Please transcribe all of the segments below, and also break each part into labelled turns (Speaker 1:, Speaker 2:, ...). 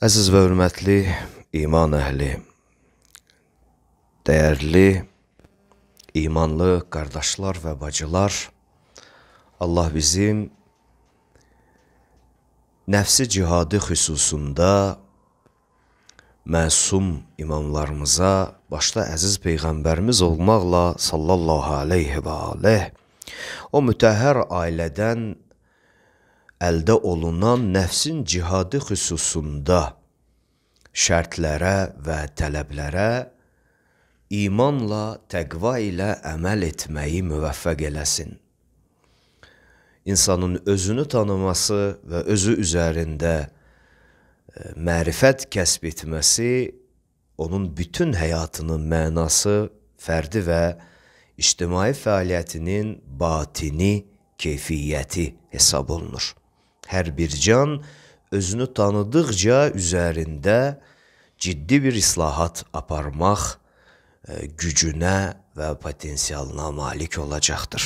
Speaker 1: Əziz və hörmətli iman əhli, dəyərli imanlı qardaşlar və bacılar, Allah bizim nəfsi cihadı xüsusunda məsum imamlarımıza, başda əziz Peyğəmbərimiz olmaqla sallallahu aleyhi və aleyh, o mütəhər ailədən əldə olunan nəfsin cihadı xüsusunda şərtlərə və tələblərə imanla, təqva ilə əməl etməyi müvəffəq eləsin. İnsanın özünü tanıması və özü üzərində e, mərifət kəsb etməsi onun bütün həyatının mənası, fərdi və ictimai fəaliyyətinin batini, keyfiyyəti hesab olunur hər bir can özünü tanıdıqca üzərində ciddi bir islahat aparmaq e, gücünə və potensialına malik olacaqdır.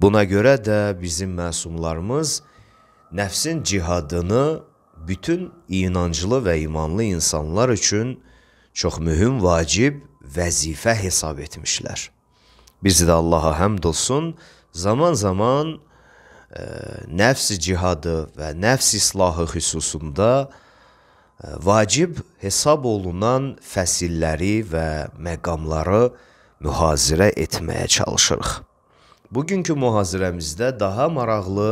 Speaker 1: Buna görə də bizim məsumlarımız nəfsin cihadını bütün inanclı və imanlı insanlar üçün çox mühüm vacib vəzifə hesab etmişlər. Biz də Allaha həmd olsun, zaman-zaman nəfs cihadı və nəfs islahı xüsusunda e, vacib hesab olunan fəsilləri və məqamları mühazirə etməyə çalışırıq. Bugünkü mühazirəmizdə daha maraqlı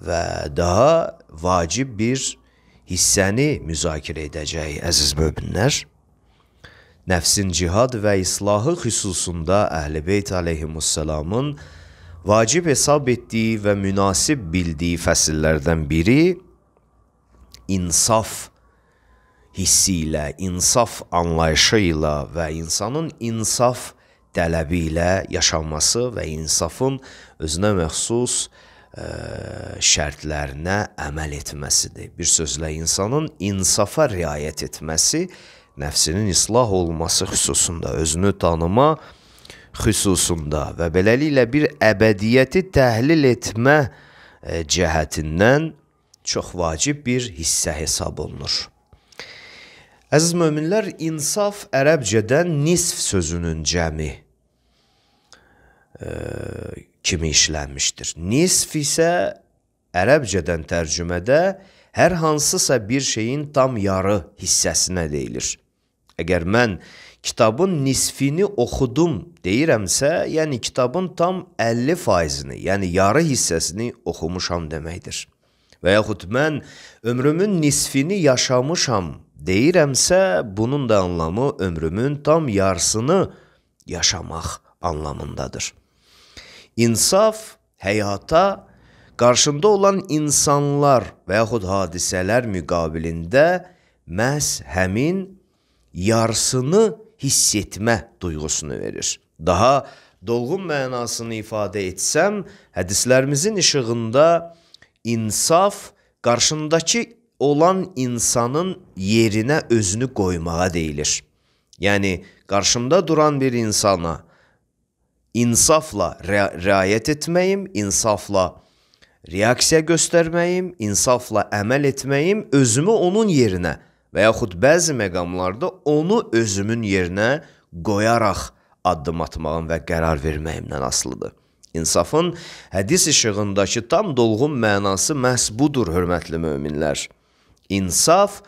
Speaker 1: və daha vacib bir hissəni müzakirə edəcəyik, əziz möminlər. Nəfsin cihad və islahı xüsusunda Əhl-i Beyt əleyhissalamın vacib hesab etdiyi və münasib bildiyi fəsillərdən biri insaf hissi ilə, insaf anlayışı ilə və insanın insaf tələbi ilə yaşanması və insafın özünə məxsus ə, e, şərtlərinə əməl etməsidir. Bir sözlə insanın insafa riayət etməsi, nəfsinin islah olması xüsusunda özünü tanıma, xüsusunda və beləliklə bir əbədiyyəti təhlil etmə e, cəhətindən çox vacib bir hissə hesab olunur. Əziz möminlər, insaf ərəbcədən nisf sözünün cəmi e, kimi işlənmişdir. Nisf isə ərəbcədən tərcümədə hər hansısa bir şeyin tam yarı hissəsinə deyilir. Əgər mən nisf kitabın nisfini oxudum deyirəmsə, yəni kitabın tam 50 faizini, yəni yarı hissəsini oxumuşam deməkdir. Və yaxud mən ömrümün nisfini yaşamışam deyirəmsə, bunun da anlamı ömrümün tam yarısını yaşamaq anlamındadır. İnsaf həyata qarşında olan insanlar və yaxud hadisələr müqabilində məhz həmin yarısını yaşamaq hiss etmə duyğusunu verir. Daha dolğun mənasını ifadə etsəm, hədislərimizin işığında insaf qarşındakı olan insanın yerinə özünü qoymağa deyilir. Yəni qarşımda duran bir insana insafla riayət etməyim, insafla reaksiya göstərməyim, insafla əməl etməyim, özümü onun yerinə və yaxud bəzi məqamlarda onu özümün yerinə qoyaraq addım atmağım və qərar verməyimdən asılıdır. İnsafın hədis işığındakı tam dolğun mənası məhz budur, hörmətli möminlər. İnsaf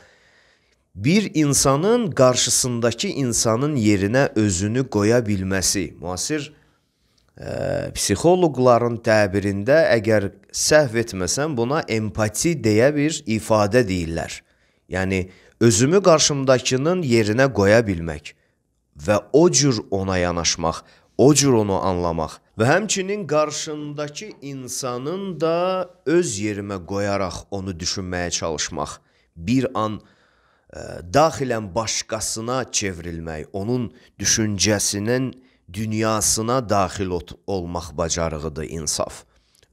Speaker 1: bir insanın qarşısındakı insanın yerinə özünü qoya bilməsi. Müasir ə, e, psixoloqların təbirində əgər səhv etməsəm buna empati deyə bir ifadə deyirlər. Yəni özümü qarşımdakının yerinə qoya bilmək və o cür ona yanaşmaq, o cür onu anlamaq və həmçinin qarşındakı insanın da öz yerimə qoyaraq onu düşünməyə çalışmaq, bir an ə, e, daxilən başqasına çevrilmək, onun düşüncəsinin dünyasına daxil olmaq bacarığıdır insaf.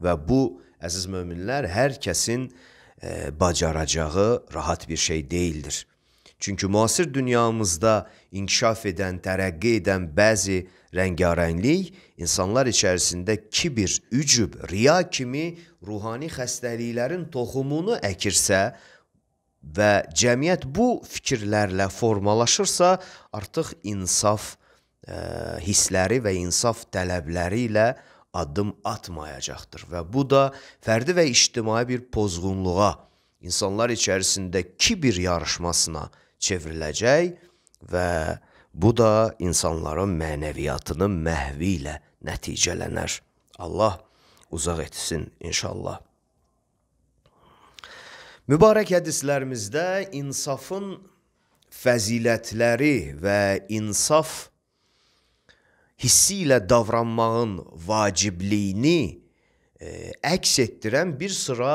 Speaker 1: Və bu əziz möminlər hər kəsin e, bacaracağı rahat bir şey değildir. Çünki müasir dünyamızda inkişaf edən, tərəqqi edən bəzi rəngarənlik insanlar içərisində kibir, ücüb, riya kimi ruhani xəstəliklərin toxumunu əkirsə və cəmiyyət bu fikirlərlə formalaşırsa, artıq insaf e, hissləri və insaf tələbləri ilə addım atmayacaqdır və bu da fərdi və ictimai bir pozğunluğa, insanlar içərisində kibir yarışmasına çevriləcək və bu da insanların mənəviyyatını məhvi ilə nəticələnər. Allah uzaq etsin inşallah. Mübarək hədislərimizdə insafın fəzilətləri və insaf hissi ilə davranmağın vacibliyini e, əks etdirən bir sıra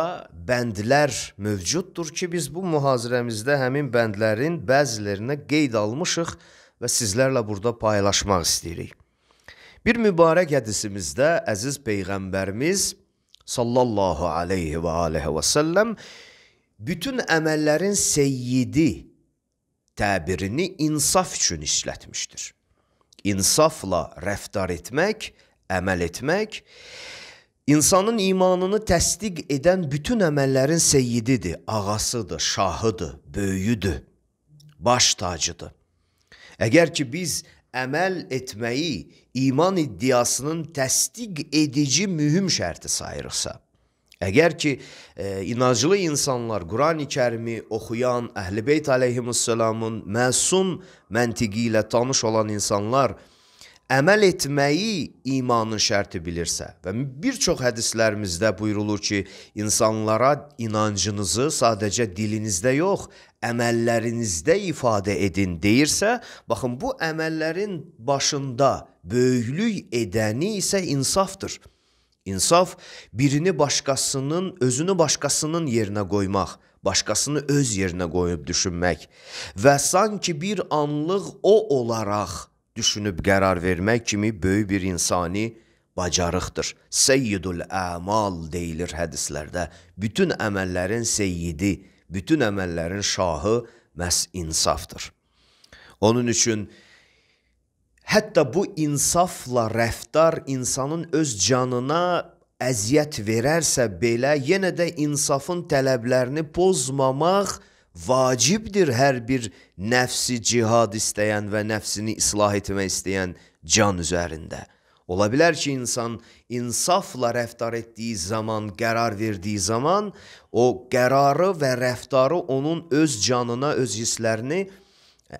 Speaker 1: bəndlər mövcuddur ki, biz bu mühazirəmizdə həmin bəndlərin bəzilərinə qeyd almışıq və sizlərlə burada paylaşmaq istəyirik. Bir mübarək hədisimizdə əziz peyğəmbərimiz sallallahu alayhi və alihi və sallam bütün əməllərin seyyidi təbirini insaf üçün işlətmişdir insafla rəftar etmək, əməl etmək insanın imanını təsdiq edən bütün əməllərin seyyididir, ağasıdır, şahıdır, böyüdür, baş tacıdır. Əgər ki biz əməl etməyi iman iddiasının təsdiq edici mühüm şərti sayırıqsa, Əgər ki, e, inanclı insanlar Qurani kərimi oxuyan, Əhl-i aleyhimussalamın məsum məntiqi ilə tanış olan insanlar əməl etməyi imanın şərti bilirsə və bir çox hədislərimizdə buyurulur ki, insanlara inancınızı sadəcə dilinizdə yox, əməllərinizdə ifadə edin deyirsə, baxın bu əməllərin başında böyüklük edəni isə insafdır. İnsaf birini başqasının, özünü başqasının yerinə qoymaq, başqasını öz yerinə qoyub düşünmək və sanki bir anlıq o olaraq düşünüb qərar vermək kimi böyük bir insani bacarıqdır. Seyyidul əmal deyilir hədislərdə. Bütün əməllərin seyyidi, bütün əməllərin şahı məhz insafdır. Onun üçün Hətta bu insafla rəftar insanın öz canına əziyyət verərsə belə, yenə də insafın tələblərini pozmamaq vacibdir hər bir nəfsi cihad istəyən və nəfsini islah etmək istəyən can üzərində. Ola bilər ki, insan insafla rəftar etdiyi zaman, qərar verdiyi zaman o qərarı və rəftarı onun öz canına, öz hisslərini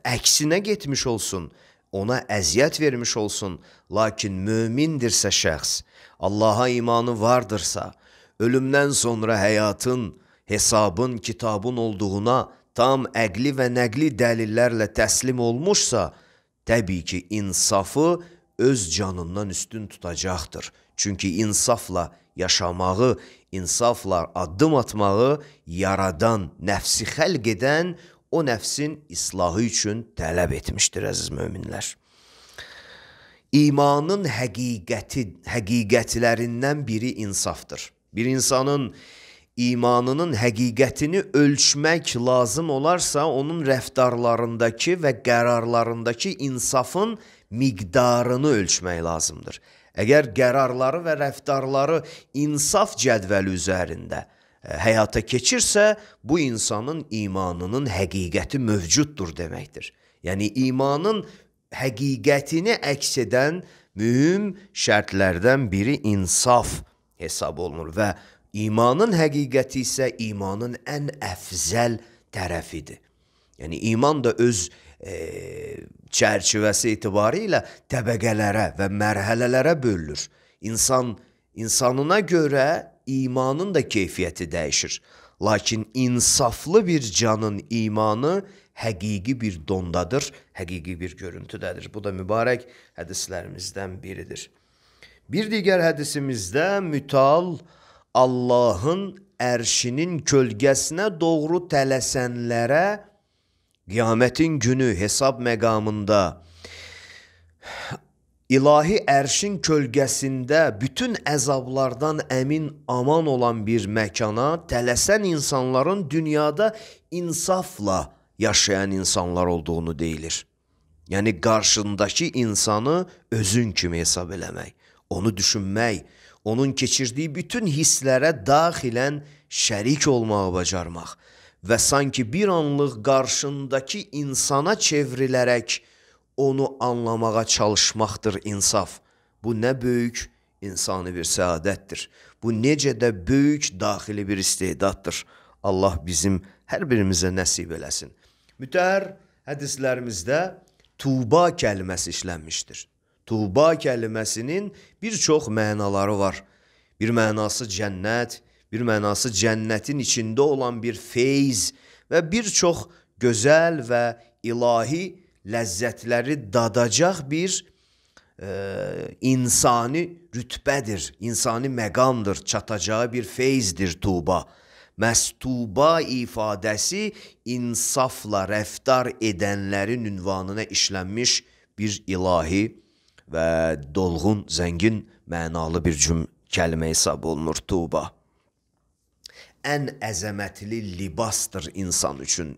Speaker 1: əksinə getmiş olsun ona əziyyət vermiş olsun, lakin mömindirsə şəxs, Allaha imanı vardırsa, ölümdən sonra həyatın, hesabın, kitabın olduğuna tam əqli və nəqli dəlillərlə təslim olmuşsa, təbii ki, insafı öz canından üstün tutacaqdır. Çünki insafla yaşamağı, insafla addım atmağı yaradan, nəfsi xəlq edən o nəfsin islahı üçün tələb etmişdir əziz möminlər. İmanın həqiqəti, həqiqətlərindən biri insafdır. Bir insanın imanının həqiqətini ölçmək lazım olarsa, onun rəftarlarındakı və qərarlarındakı insafın miqdarını ölçmək lazımdır. Əgər qərarları və rəftarları insaf cədvəli üzərində E, həyata keçirsə, bu insanın imanının həqiqəti mövcuddur deməkdir. Yəni imanın həqiqətini əks edən mühüm şərtlərdən biri insaf hesab olunur və imanın həqiqəti isə imanın ən əfzəl tərəfidir. Yəni iman da öz e, çərçivəsi etibarilə təbəqələrə və mərhələlərə bölünür. İnsan insanına görə imanın da keyfiyyəti dəyişir. Lakin insaflı bir canın imanı həqiqi bir dondadır, həqiqi bir görüntüdədir. Bu da mübarək hədislərimizdən biridir. Bir digər hədisimizdə mütal Allahın ərşinin kölgəsinə doğru tələsənlərə qiyamətin günü hesab məqamında İlahi ərşin kölgəsində bütün əzablardan əmin aman olan bir məkana tələsən insanların dünyada insafla yaşayan insanlar olduğunu deyilir. Yəni qarşındakı insanı özün kimi hesab eləmək, onu düşünmək, onun keçirdiyi bütün hisslərə daxilən şərik olmağı bacarmaq və sanki bir anlıq qarşındakı insana çevrilərək onu anlamağa çalışmaqdır insaf. Bu nə böyük insani bir səadətdir. Bu necə də böyük daxili bir istedaddır. Allah bizim hər birimizə nəsib eləsin. Mütəhər hədislərimizdə tuba kəlməsi işlənmişdir. Tuba kəlməsinin bir çox mənaları var. Bir mənası cənnət, bir mənası cənnətin içində olan bir feyz və bir çox gözəl və ilahi ləzzətləri dadacaq bir ə, e, insani rütbədir, insani məqamdır, çatacağı bir feyzdir Tuba. Məstuba ifadəsi insafla rəftar edənlərin ünvanına işlənmiş bir ilahi və dolğun, zəngin mənalı bir cüm kəlmə hesab olunur Tuba. Ən əzəmətli libasdır insan üçün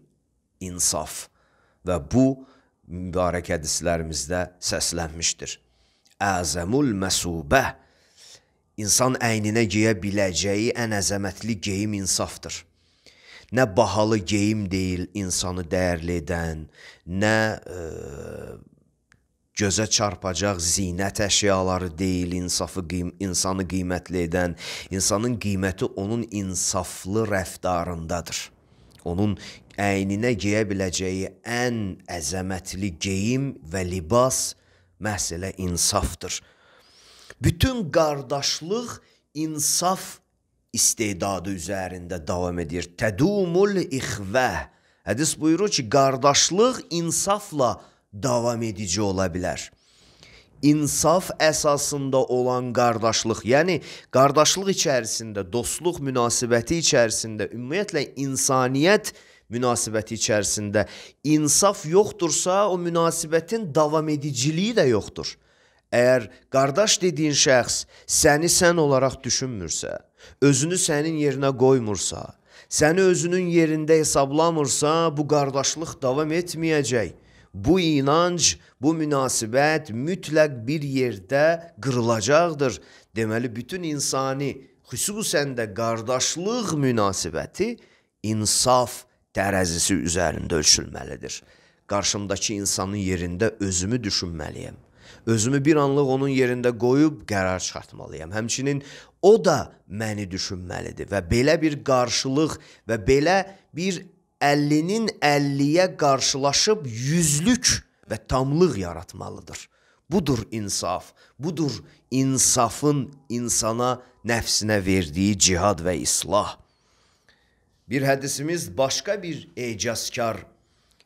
Speaker 1: insaf və bu mübarək hədislərimizdə səslənmişdir. Əzəmul məsubə insan əyninə geyə biləcəyi ən əzəmətli geyim insafdır. Nə bahalı geyim deyil insanı dəyərli edən, nə e, gözə çarpacaq zinət əşyaları deyil insafı qiym insanı qiymətli edən, insanın qiyməti onun insaflı rəftarındadır onun əyninə geyə biləcəyi ən əzəmətli geyim və libas məhz elə insafdır. Bütün qardaşlıq insaf istedadı üzərində davam edir. Tədumul ixvə. Hədis buyurur ki, qardaşlıq insafla davam edici ola bilər insaf əsasında olan qardaşlıq, yəni qardaşlıq içərisində, dostluq münasibəti içərisində, ümumiyyətlə insaniyyət münasibəti içərisində insaf yoxdursa, o münasibətin davam ediciliyi də yoxdur. Əgər qardaş dediyin şəxs səni sən olaraq düşünmürsə, özünü sənin yerinə qoymursa, səni özünün yerində hesablamırsa, bu qardaşlıq davam etməyəcək. Bu inanc Bu münasibət mütləq bir yerdə qırılacaqdır. Deməli, bütün insani, xüsusən də qardaşlıq münasibəti insaf tərəzisi üzərində ölçülməlidir. Qarşımdakı insanın yerində özümü düşünməliyəm. Özümü bir anlıq onun yerində qoyub qərar çıxartmalıyam. Həmçinin o da məni düşünməlidir və belə bir qarşılıq və belə bir 50-nin 50-yə qarşılaşıb yüzlük və tamlıq yaratmalıdır. Budur insaf, budur insafın insana, nəfsinə verdiyi cihad və islah. Bir hədisimiz başqa bir ecazkar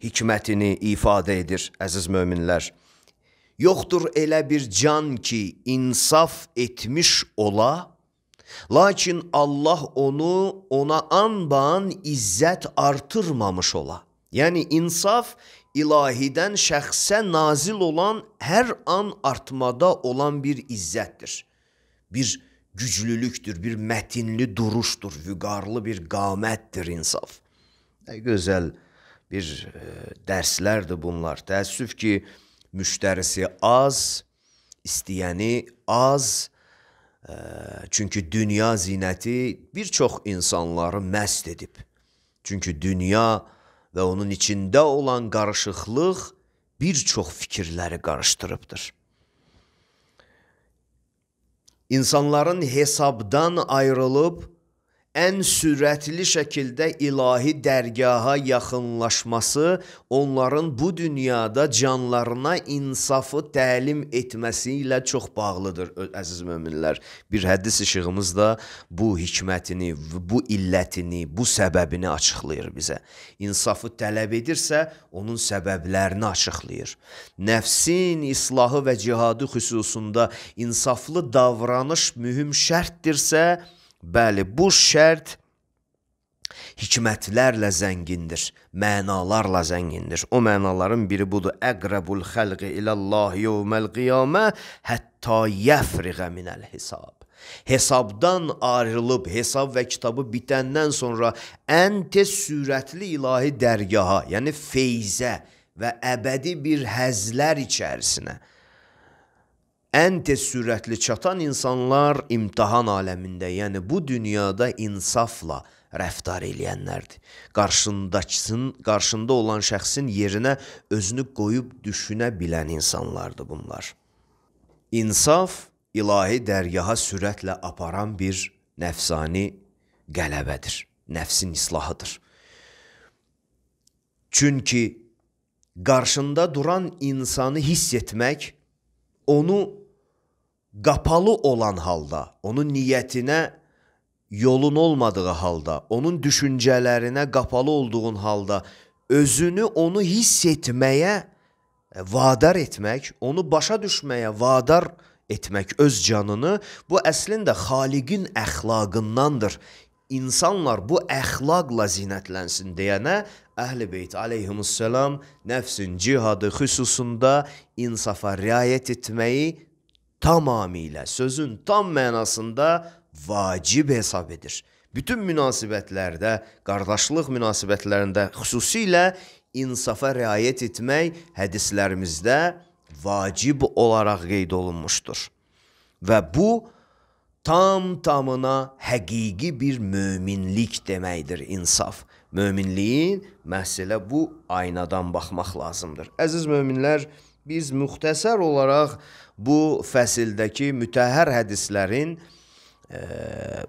Speaker 1: hikmətini ifadə edir, əziz möminlər. Yoxdur elə bir can ki, insaf etmiş ola, lakin Allah onu ona anban izzət artırmamış ola. Yəni insaf ilahidən şəxsə nazil olan hər an artmada olan bir izzətdir. Bir güclülüktür, bir mətinli duruşdur, vüqarlı bir qamətdir insaf. Nə gözəl bir e, dərslərdir bunlar. Təəssüf ki, müştərisi az, istəyəni az. E, çünki dünya zinəti bir çox insanları məst edib. Çünki dünya zinəti və onun içində olan qarışıqlıq bir çox fikirləri qarışdırıbdır. İnsanların hesabdan ayrılıb ən sürətli şəkildə ilahi dərgaha yaxınlaşması onların bu dünyada canlarına insafı təlim etməsi ilə çox bağlıdır əziz möminlər. Bir hədis işığımız da bu hikmətini, bu illətini, bu səbəbini açıqlayır bizə. İnsafı tələb edirsə, onun səbəblərini açıqlayır. Nəfsin islahı və cihadı xüsusunda insaflı davranış mühüm şərtdirsə, Bəli, bu şərt hikmətlərlə zəngindir, mənalarla zəngindir. O mənaların biri budur: Əqrabul xalqi ilallah yevməl qiyamə hətta yəfriğə minəl hisab. Hesabdan ayrılıb, hesab və kitabı bitəndən sonra ən tez sürətli ilahi dərgaha, yəni feyzə və əbədi bir həzlər içərisinə ən tez sürətli çatan insanlar imtahan aləmində, yəni bu dünyada insafla rəftar eləyənlərdir. Qarşındakısının, qarşında olan şəxsin yerinə özünü qoyub düşünə bilən insanlardır bunlar. İnsaf ilahi dərgaha sürətlə aparan bir nəfsani qələbədir, nəfsin islahıdır. Çünki qarşında duran insanı hiss etmək onu qapalı olan halda, onun niyyətinə yolun olmadığı halda, onun düşüncələrinə qapalı olduğun halda özünü onu hiss etməyə vadar etmək, onu başa düşməyə vadar etmək öz canını, bu əslində Xaliqin əxlaqındandır. İnsanlar bu əxlaqla zinətlənsin deyənə Əhl-i Beyt əleyhissalam nəfsin cihadı xüsusunda insafa riayət etməyi tamamilə sözün tam mənasında vacib hesab edir. Bütün münasibətlərdə, qardaşlıq münasibətlərində xüsusilə insafa riayət etmək hədislərimizdə vacib olaraq qeyd olunmuşdur. Və bu tam tamına həqiqi bir möminlik deməkdir insaf. Möminliyin məhz elə bu aynadan baxmaq lazımdır. Əziz möminlər, Biz müxtəsər olaraq bu fəsildəki mütəhhər hədislərin e,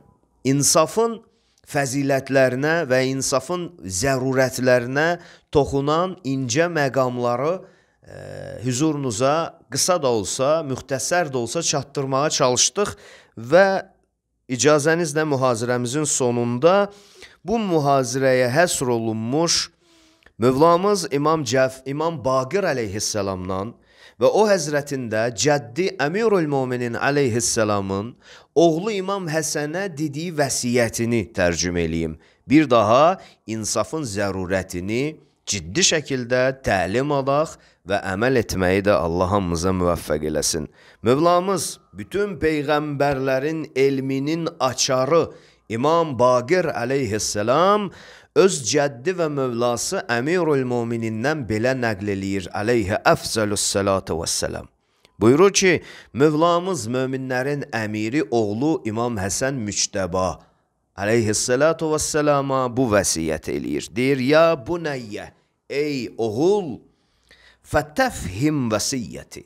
Speaker 1: insafın fəzilətlərinə və insafın zərurətlərinə toxunan incə məqamları e, hüzurunuza qısa da olsa, müxtəsər də olsa çatdırmağa çalışdıq və icazənizlə mühazirəmizin sonunda bu mühazirəyə həsr olunmuş Mövlamız İmam Cəf, İmam Baqir əleyhissalamdan və o həzrətində cəddi Əmirül Möminin əleyhissalamın oğlu İmam Həsənə dediyi vəsiyyətini tərcümə eləyim. Bir daha insafın zərurətini ciddi şəkildə təlim alaq və əməl etməyi də Allah hamımıza müvəffəq eləsin. Mövlamız bütün peyğəmbərlərin elminin açarı İmam Baqir əleyhissalam öz cəddi və Mövlası Əmirül Möminindən belə nəql eləyir əleyhə əfsəlus salatu vesselam. Buyurur ki, Mövlamız möminlərin əmiri oğlu İmam Həsən Müctəba əleyhissalatu vesselama bu vəsiyyət eləyir. Deyir: "Ya bunayyə, ey oğul, fətəfhim vəsiyyəti.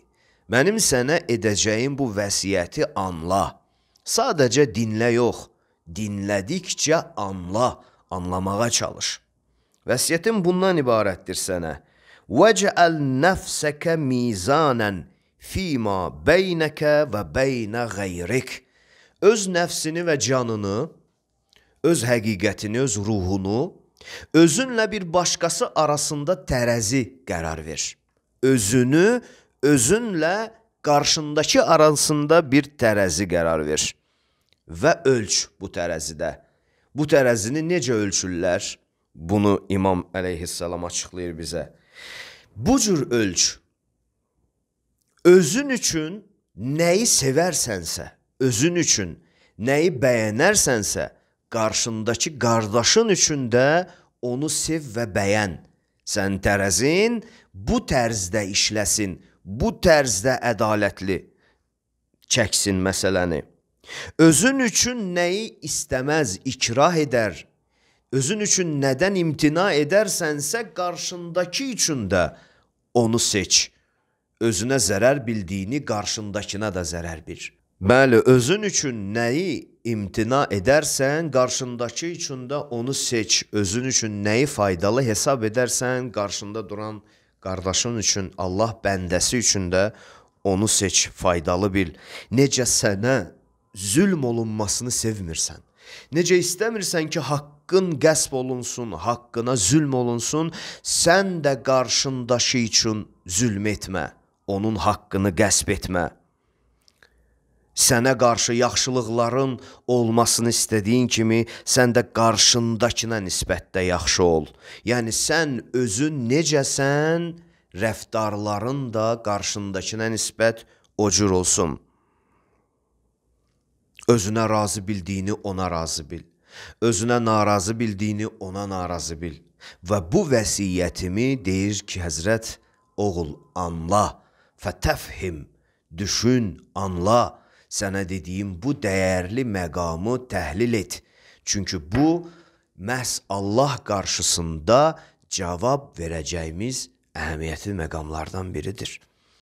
Speaker 1: Mənim sənə edəcəyim bu vəsiyyəti anla. Sadəcə dinlə yox, dinlədikcə anla." anlamağa çalış. Vəsiyyətim bundan ibarətdir sənə. Vəcəl nəfsəkə mizanən fima beynəkə və beynə qeyrik. Öz nəfsini və canını, öz həqiqətini, öz ruhunu özünlə bir başqası arasında tərəzi qərar ver. Özünü özünlə qarşındakı arasında bir tərəzi qərar ver və ölç bu tərəzidə bu tərəzini necə ölçürlər? Bunu İmam əleyhissalam açıqlayır bizə. Bu cür ölç özün üçün nəyi sevərsənsə, özün üçün nəyi bəyənərsənsə, qarşındakı qardaşın üçün də onu sev və bəyən. Sən tərəzin bu tərzdə işləsin, bu tərzdə ədalətli çəksin məsələni. Özün üçün nəyi istəməz, ikrah edər. Özün üçün nədən imtina edərsənsə, qarşındakı üçün də onu seç. Özünə zərər bildiyini qarşındakına da zərər bir. Bəli, özün üçün nəyi imtina edərsən, qarşındakı üçün də onu seç. Özün üçün nəyi faydalı hesab edərsən, qarşında duran qardaşın üçün, Allah bəndəsi üçün də onu seç, faydalı bil. Necə sənə zülm olunmasını sevmirsən. Necə istəmirsən ki, haqqın qəsb olunsun, haqqına zülm olunsun, sən də qarşındaşı üçün zülm etmə, onun haqqını qəsb etmə. Sənə qarşı yaxşılıqların olmasını istədiyin kimi, sən də qarşındakına nisbətdə yaxşı ol. Yəni sən özün necəsən, rəftarların da qarşındakına nisbət o cür olsun. Özünə razı bildiyini ona razı bil. Özünə narazı bildiyini ona narazı bil. Və bu vəsiyyətimi deyir ki, Həzrət oğul anla, fətəfhim, düşün, anla, sənə dediyim bu dəyərli məqamı təhlil et. Çünki bu məhz Allah qarşısında cavab verəcəyimiz əhəmiyyətli məqamlardan biridir.